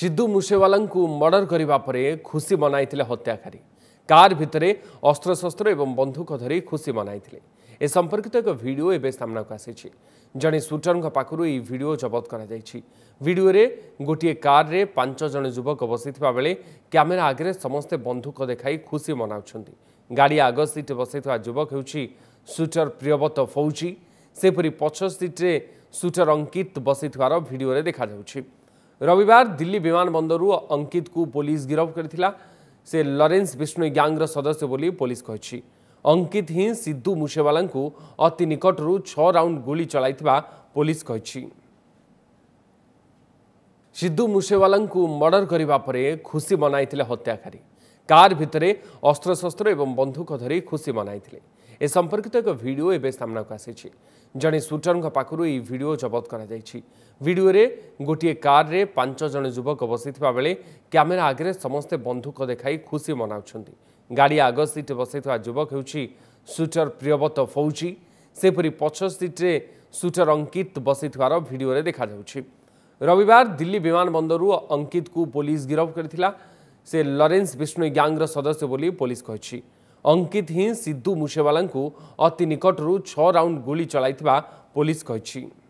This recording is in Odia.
ସିଦ୍ଧୁ ମୁସେୱାଲାଙ୍କୁ ମର୍ଡ଼ର କରିବା ପରେ ଖୁସି ମନାଇଥିଲେ ହତ୍ୟାକାରୀ କାର୍ ଭିତରେ ଅସ୍ତ୍ରଶସ୍ତ୍ର ଏବଂ ବନ୍ଧୁକ ଧରି ଖୁସି ମନାଇଥିଲେ ଏ ସମ୍ପର୍କିତ ଏକ ଭିଡ଼ିଓ ଏବେ ସାମ୍ନାକୁ ଆସିଛି ଜଣେ ସୁଟରଙ୍କ ପାଖରୁ ଏହି ଭିଡ଼ିଓ ଜବତ କରାଯାଇଛି ଭିଡ଼ିଓରେ ଗୋଟିଏ କାର୍ରେ ପାଞ୍ଚ ଜଣ ଯୁବକ ବସିଥିବା ବେଳେ କ୍ୟାମେରା ଆଗରେ ସମସ୍ତେ ବନ୍ଧୁକ ଦେଖାଇ ଖୁସି ମନାଉଛନ୍ତି ଗାଡ଼ି ଆଗ ସିଟ୍ ବସିଥିବା ଯୁବକ ହେଉଛି ସୁଟର ପ୍ରିୟବତ ଫୌଜି ସେହିପରି ପଛ ସିଟ୍ରେ ସୁଟର ଅଙ୍କିତ ବସିଥିବାର ଭିଡ଼ିଓରେ ଦେଖାଯାଉଛି रविवार दिल्ली विमान बन्दरु अंकित कु पुलिस गिरफ करथिला से लॉरेन्स बिश्नोई ग्यांग रा सदस्य बोली पुलिस कहछि अंकित हि सिद्धू मुशेवालन कु अति निकट रु 6 राउन्ड गोली चलायथिबा पुलिस कहछि सिद्धू मुशेवालन मर्डर करबा खुशी मनायतिले हत्याकारी କାର୍ ଭିତରେ ଅସ୍ତ୍ରଶସ୍ତ୍ର ଏବଂ ବନ୍ଧୁକ ଧରି ଖୁସି ମନାଇଥିଲେ ଏ ସମ୍ପର୍କିତ ଏକ ଭିଡ଼ିଓ ଏବେ ସାମ୍ନାକୁ ଆସିଛି ଜଣେ ସୁଟରଙ୍କ ପାଖରୁ ଏହି ଭିଡ଼ିଓ ଜବତ କରାଯାଇଛି ଭିଡ଼ିଓରେ ଗୋଟିଏ କାର୍ରେ ପାଞ୍ଚ ଜଣ ଯୁବକ ବସିଥିବା ବେଳେ କ୍ୟାମେରା ଆଗରେ ସମସ୍ତେ ବନ୍ଧୁକ ଦେଖାଇ ଖୁସି ମନାଉଛନ୍ତି ଗାଡ଼ି ଆଗ ସିଟ୍ରେ ବସିଥିବା ଯୁବକ ହେଉଛି ସୁଟର ପ୍ରିୟବତ ଫୌଜି ସେହିପରି ପଛ ସିଟ୍ରେ ସୁଟର ଅଙ୍କିତ ବସିଥିବାର ଭିଡ଼ିଓରେ ଦେଖାଯାଉଛି ରବିବାର ଦିଲ୍ଲୀ ବିମାନ ବନ୍ଦରରୁ ଅଙ୍କିତକୁ ପୋଲିସ ଗିରଫ କରିଥିଲା से सरेन्स विष्णु ग्याङ्र सदस्य बोली पुलिस पोलिसिच्छ अंकित हिं सिद्धू मुसेवाला अति निकट गोली गुली पुलिस पोलिस